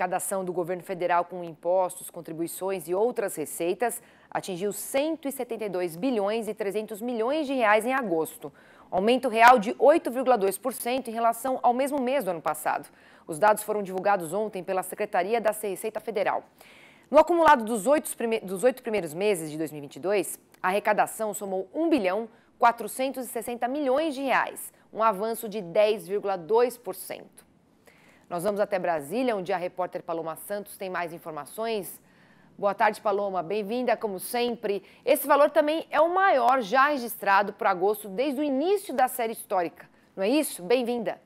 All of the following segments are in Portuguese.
A arrecadação do governo federal com impostos, contribuições e outras receitas atingiu 172 bilhões e 300 milhões de reais em agosto, aumento real de 8,2% em relação ao mesmo mês do ano passado. Os dados foram divulgados ontem pela Secretaria da Receita Federal. No acumulado dos oito primeiros meses de 2022, a arrecadação somou 1 bilhão 460 milhões de reais, um avanço de 10,2%. Nós vamos até Brasília, onde a repórter Paloma Santos tem mais informações. Boa tarde, Paloma. Bem-vinda, como sempre. Esse valor também é o maior já registrado para agosto desde o início da série histórica, não é isso? Bem-vinda.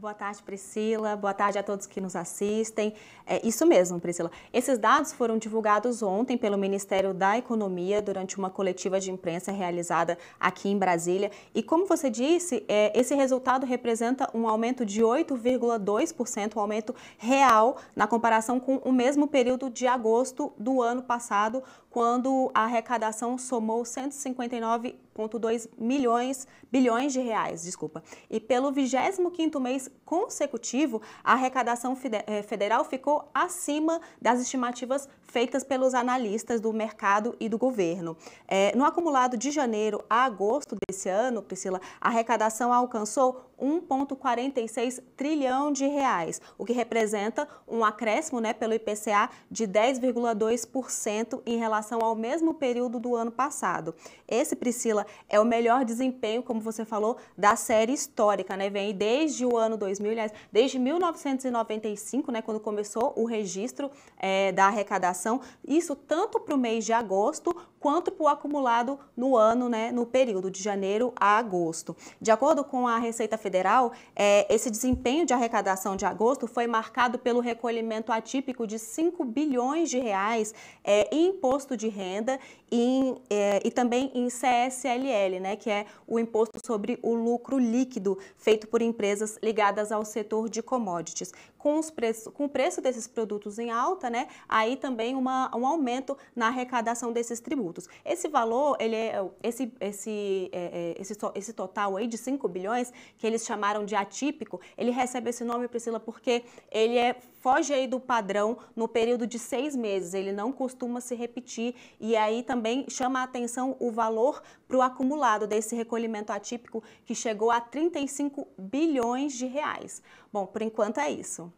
Boa tarde, Priscila. Boa tarde a todos que nos assistem. É isso mesmo, Priscila. Esses dados foram divulgados ontem pelo Ministério da Economia durante uma coletiva de imprensa realizada aqui em Brasília. E como você disse, é, esse resultado representa um aumento de 8,2%, um aumento real na comparação com o mesmo período de agosto do ano passado, quando a arrecadação somou 159 1,2 milhões bilhões de reais, desculpa. E pelo 25º mês consecutivo, a arrecadação eh, federal ficou acima das estimativas feitas pelos analistas do mercado e do governo. É, no acumulado de janeiro a agosto desse ano, Priscila, a arrecadação alcançou 1,46 trilhão de reais, o que representa um acréscimo né, pelo IPCA de 10,2% em relação ao mesmo período do ano passado. Esse, Priscila, é o melhor desempenho, como você falou, da série histórica, né? Vem desde o ano 2 mil Desde 1995, né, quando começou o registro é, da arrecadação, isso tanto para o mês de agosto quanto para o acumulado no ano, né, no período de janeiro a agosto. De acordo com a Receita Federal, é, esse desempenho de arrecadação de agosto foi marcado pelo recolhimento atípico de 5 bilhões de reais é, em imposto de renda e, em, é, e também em CSLL, né, que é o imposto sobre o lucro líquido feito por empresas ligadas ao setor de commodities. Com, os preço, com o preço desses produtos em alta, né, aí também uma, um aumento na arrecadação desses tributos tributos. Esse valor, ele é, esse, esse, é, é esse, esse total aí de 5 bilhões, que eles chamaram de atípico, ele recebe esse nome, Priscila, porque ele é, foge aí do padrão no período de seis meses, ele não costuma se repetir e aí também chama a atenção o valor para o acumulado desse recolhimento atípico que chegou a 35 bilhões de reais. Bom, por enquanto é isso.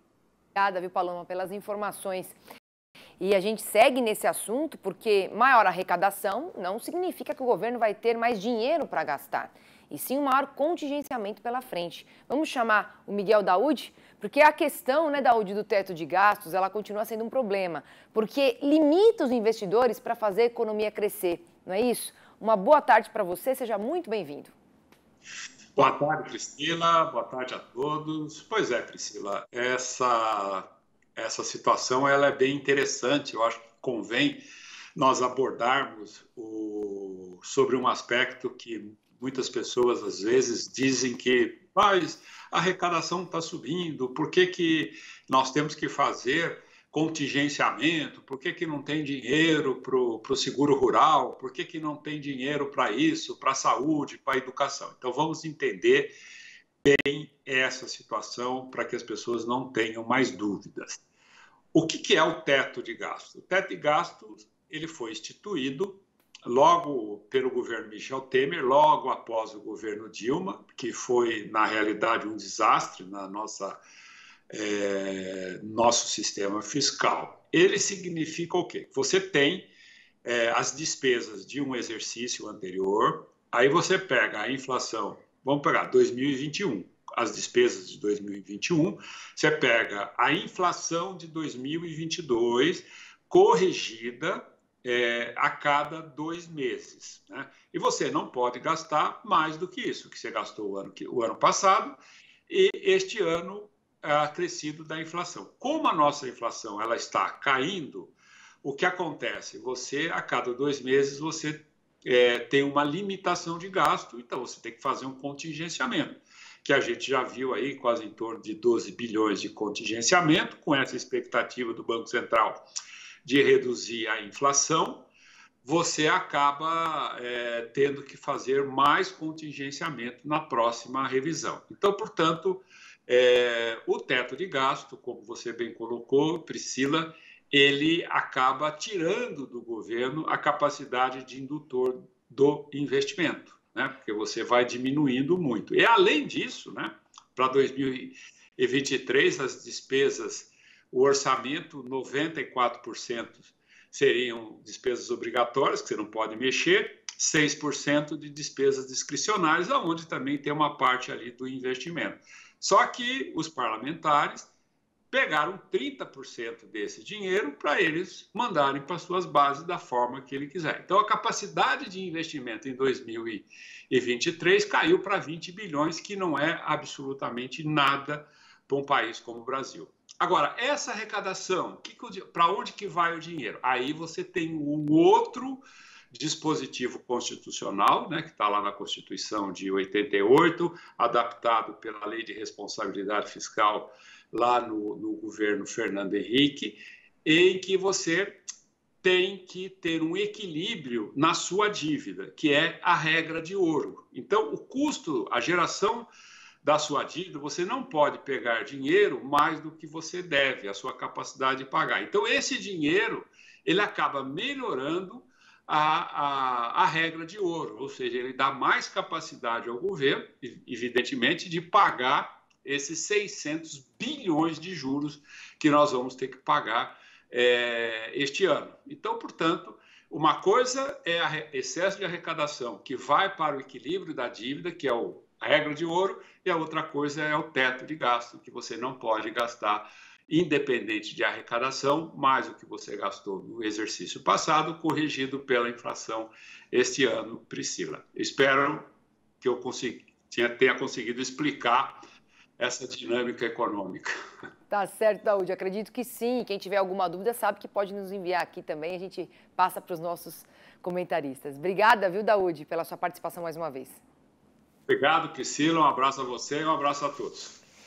Obrigada, viu, Paloma, pelas informações. E a gente segue nesse assunto porque maior arrecadação não significa que o governo vai ter mais dinheiro para gastar, e sim um maior contingenciamento pela frente. Vamos chamar o Miguel Daúde, porque a questão, né, Daúde, do teto de gastos, ela continua sendo um problema, porque limita os investidores para fazer a economia crescer, não é isso? Uma boa tarde para você, seja muito bem-vindo. Boa tarde, Priscila. Boa tarde a todos. Pois é, Priscila, essa essa situação ela é bem interessante. Eu acho que convém nós abordarmos o, sobre um aspecto que muitas pessoas às vezes dizem que mas a arrecadação está subindo, por que, que nós temos que fazer contingenciamento, por que, que não tem dinheiro para o seguro rural, por que, que não tem dinheiro para isso, para a saúde, para a educação. Então, vamos entender tem essa situação para que as pessoas não tenham mais dúvidas. O que, que é o teto de gastos? O teto de gastos ele foi instituído logo pelo governo Michel Temer, logo após o governo Dilma, que foi na realidade um desastre na nossa é, nosso sistema fiscal. Ele significa o quê? Você tem é, as despesas de um exercício anterior, aí você pega a inflação vamos pegar 2021, as despesas de 2021, você pega a inflação de 2022 corrigida é, a cada dois meses. Né? E você não pode gastar mais do que isso, que você gastou o ano, o ano passado e este ano é acrescido crescido da inflação. Como a nossa inflação ela está caindo, o que acontece? Você, a cada dois meses, você é, tem uma limitação de gasto, então você tem que fazer um contingenciamento, que a gente já viu aí quase em torno de 12 bilhões de contingenciamento, com essa expectativa do Banco Central de reduzir a inflação, você acaba é, tendo que fazer mais contingenciamento na próxima revisão. Então, portanto, é, o teto de gasto, como você bem colocou, Priscila, ele acaba tirando do governo a capacidade de indutor do investimento, né? porque você vai diminuindo muito. E, além disso, né, para 2023, as despesas, o orçamento, 94% seriam despesas obrigatórias, que você não pode mexer, 6% de despesas discricionárias, aonde também tem uma parte ali do investimento. Só que os parlamentares pegaram 30% desse dinheiro para eles mandarem para suas bases da forma que ele quiser. Então, a capacidade de investimento em 2023 caiu para 20 bilhões, que não é absolutamente nada para um país como o Brasil. Agora, essa arrecadação, para onde que vai o dinheiro? Aí você tem um outro dispositivo constitucional, né, que está lá na Constituição de 88, adaptado pela Lei de Responsabilidade Fiscal lá no, no governo Fernando Henrique, em que você tem que ter um equilíbrio na sua dívida, que é a regra de ouro. Então, o custo, a geração da sua dívida, você não pode pegar dinheiro mais do que você deve, a sua capacidade de pagar. Então, esse dinheiro, ele acaba melhorando a, a, a, regra de ouro, ou seja, ele dá mais capacidade ao governo, evidentemente, de pagar esses 600 bilhões de juros que nós vamos ter que pagar é, este ano. Então, portanto, uma coisa é o excesso de arrecadação que vai para o equilíbrio da dívida, que é o, a regra de ouro, e a outra coisa é o teto de gasto, que você não pode gastar independente de arrecadação, mais o que você gastou no exercício passado, corrigido pela inflação este ano, Priscila. Espero que eu consiga, tenha conseguido explicar essa dinâmica econômica. Tá certo, Daúde. Acredito que sim. Quem tiver alguma dúvida sabe que pode nos enviar aqui também. A gente passa para os nossos comentaristas. Obrigada, viu, Daúde, pela sua participação mais uma vez. Obrigado, Priscila. Um abraço a você e um abraço a todos.